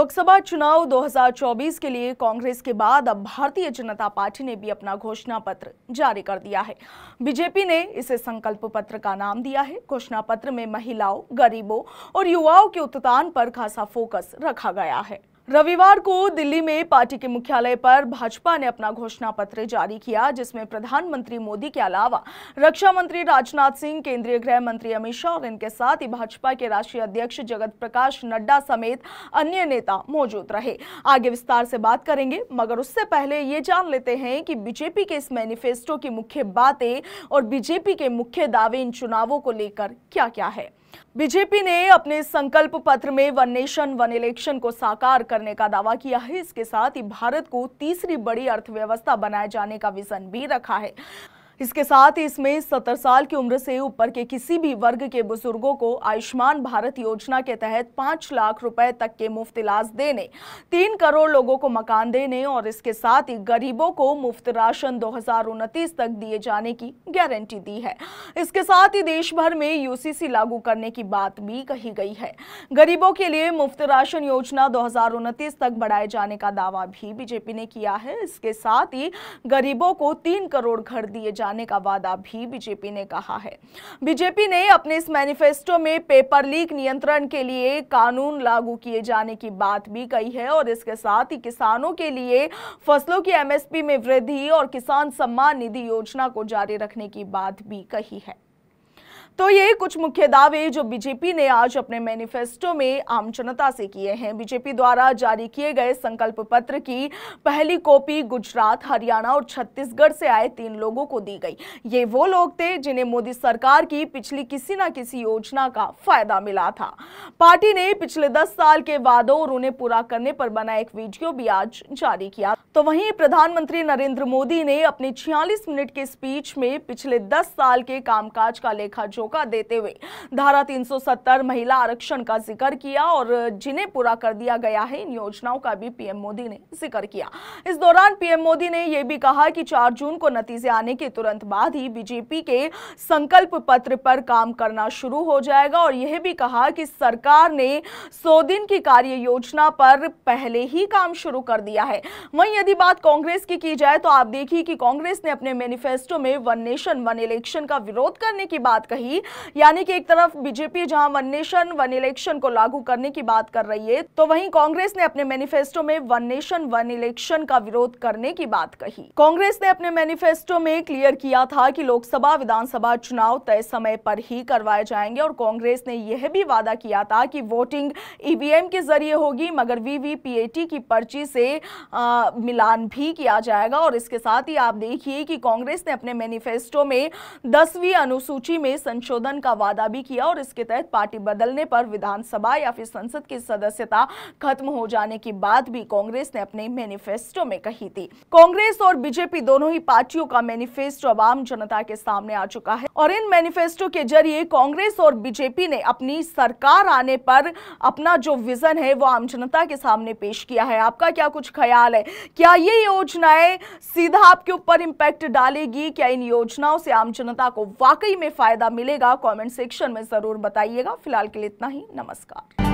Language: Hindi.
लोकसभा चुनाव 2024 के लिए कांग्रेस के बाद अब भारतीय जनता पार्टी ने भी अपना घोषणा पत्र जारी कर दिया है बीजेपी ने इसे संकल्प पत्र का नाम दिया है घोषणा पत्र में महिलाओं गरीबों और युवाओं के उत्थान पर खासा फोकस रखा गया है रविवार को दिल्ली में पार्टी के मुख्यालय पर भाजपा ने अपना घोषणा पत्र जारी किया जिसमें प्रधानमंत्री मोदी के अलावा रक्षा मंत्री राजनाथ सिंह केंद्रीय गृह मंत्री अमित शाह और इनके साथ ही भाजपा के राष्ट्रीय अध्यक्ष जगत प्रकाश नड्डा समेत अन्य नेता मौजूद रहे आगे विस्तार से बात करेंगे मगर उससे पहले ये जान लेते हैं कि बीजेपी के इस मैनिफेस्टो की मुख्य बातें और बीजेपी के मुख्य दावे इन चुनावों को लेकर क्या क्या है बीजेपी ने अपने संकल्प पत्र में वन नेशन वन इलेक्शन को साकार करने का दावा किया है इसके साथ ही भारत को तीसरी बड़ी अर्थव्यवस्था बनाए जाने का विजन भी रखा है इसके साथ ही इसमें सत्तर साल की उम्र से ऊपर के किसी भी वर्ग के बुजुर्गों को आयुष्मान भारत योजना के तहत पांच लाख रुपए तक के मुफ्त इलाज देने तीन करोड़ लोगों को मकान देने और इसके साथ ही गरीबों को मुफ्त राशन दो तक दिए जाने की गारंटी दी है इसके साथ ही देश भर में यूसीसी लागू करने की बात भी कही गई है गरीबों के लिए मुफ्त राशन योजना दो तक बढ़ाए जाने का दावा भी बीजेपी ने किया है इसके साथ ही गरीबों को तीन करोड़ घर दिए जाने हटाने का वादा भी बीजेपी ने कहा है बीजेपी ने अपने इस मैनिफेस्टो में पेपर लीक नियंत्रण के लिए कानून लागू किए जाने की बात भी कही है और इसके साथ ही किसानों के लिए फसलों की एमएसपी में वृद्धि और किसान सम्मान निधि योजना को जारी रखने की बात भी कही है तो ये कुछ मुख्य दावे जो बीजेपी ने आज अपने मैनिफेस्टो में आम जनता से किए हैं बीजेपी द्वारा जारी किए गए संकल्प पत्र की पहली कॉपी गुजरात हरियाणा और छत्तीसगढ़ से आए तीन लोगों को दी गई ये वो लोग थे जिन्हें मोदी सरकार की पिछली किसी ना किसी योजना का फायदा मिला था पार्टी ने पिछले दस साल के वादों और उन्हें पूरा करने पर बना एक वीडियो भी आज जारी किया तो वही प्रधानमंत्री नरेंद्र मोदी ने अपने छियालीस मिनट के स्पीच में पिछले दस साल के कामकाज का लेखा जो मौका देते हुए धारा 370 महिला आरक्षण का जिक्र किया और जिन्हें पूरा कर दिया गया है इन योजनाओं का भी पीएम मोदी ने जिक्र किया इस दौरान पीएम मोदी ने यह भी कहा कि चार जून को नतीजे आने के तुरंत बाद ही बीजेपी के संकल्प पत्र पर काम करना शुरू हो जाएगा और यह भी कहा कि सरकार ने सौ दिन की कार्य योजना पर पहले ही काम शुरू कर दिया है वहीं यदि बात कांग्रेस की की जाए तो आप देखिए कि कांग्रेस ने अपने मैनिफेस्टो में वन नेशन वन इलेक्शन का विरोध करने की बात कही होगी यानी कि एक तरफ बीजेपी जहां वन नेशन वन इलेक्शन को लागू करने की बात कर रही है तो वहीं कांग्रेस ने अपने मैनिफेस्टो में वन नेशन वन इलेक्शन का विरोध करने की बात कही कांग्रेस ने अपने मैनिफेस्टो में क्लियर किया था कि लोकसभा विधानसभा चुनाव तय समय पर ही करवाए जाएंगे और कांग्रेस ने यह भी वादा किया था कि वोटिंग ईवीएम e के जरिए होगी मगर वीवीपीएटी की पर्ची से आ, मिलान भी किया जाएगा और इसके साथ ही आप देखिए कि कांग्रेस ने अपने मैनिफेस्टो में दसवीं अनुसूची में संशोधन का वादा भी किया और इसके तहत पार्टी बदलने पर विधानसभा या फिर संसद की सदस्यता खत्म हो जाने की बात भी कांग्रेस ने अपने मैनिफेस्टो में कही थी कांग्रेस और बीजेपी दोनों ही पार्टियों का मैनिफेस्टो अब आम जनता के सामने आ चुका है और इन मैनिफेस्टो के जरिए कांग्रेस और बीजेपी ने अपनी सरकार आने पर अपना जो विजन है वो आम जनता के सामने पेश किया है आपका क्या कुछ ख्याल है क्या ये योजनाएं सीधा आपके ऊपर इम्पैक्ट डालेगी क्या इन योजनाओं से आम जनता को वाकई में फायदा मिले मिलेगा कमेंट सेक्शन में ज़रूर बताइएगा फिलहाल के लिए इतना ही नमस्कार